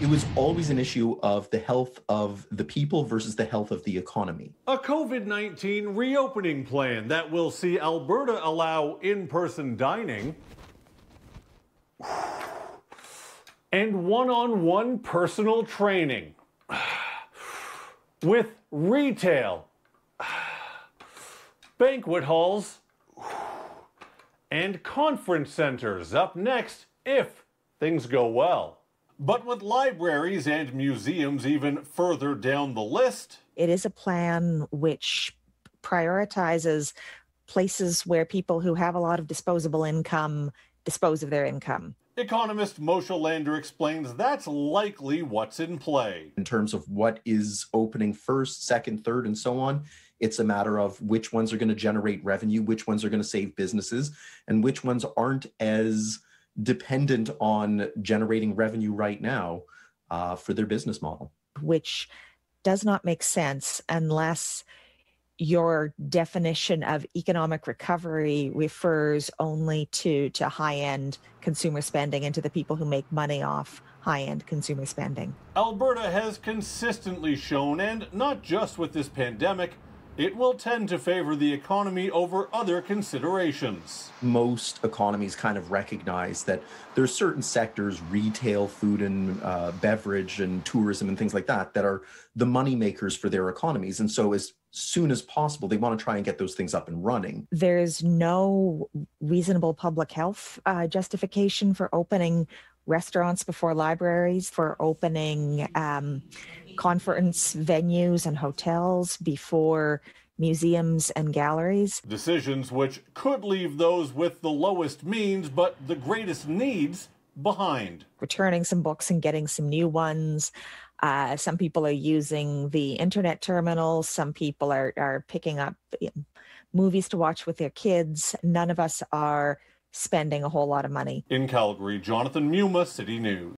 it was always an issue of the health of the people versus the health of the economy. A COVID 19 reopening plan that will see Alberta allow in person dining and one on one personal training with retail, banquet halls, and conference centers up next if things go well. But with libraries and museums even further down the list, it is a plan which prioritizes places where people who have a lot of disposable income dispose of their income. Economist Moshe Lander explains that's likely what's in play. In terms of what is opening first, second, third, and so on, it's a matter of which ones are going to generate revenue, which ones are going to save businesses, and which ones aren't as dependent on generating revenue right now uh, for their business model. Which does not make sense unless your definition of economic recovery refers only to to high-end consumer spending and to the people who make money off high-end consumer spending. Alberta has consistently shown and not just with this pandemic it will tend to favor the economy over other considerations. Most economies kind of recognize that there are certain sectors, retail, food and uh, beverage, and tourism, and things like that, that are the money makers for their economies. And so, as soon as possible, they want to try and get those things up and running. There's no reasonable public health uh, justification for opening restaurants before libraries, for opening um, conference venues and hotels before museums and galleries. Decisions which could leave those with the lowest means but the greatest needs behind. Returning some books and getting some new ones. Uh, some people are using the internet terminals. Some people are, are picking up um, movies to watch with their kids. None of us are spending a whole lot of money. In Calgary, Jonathan Muma, City News.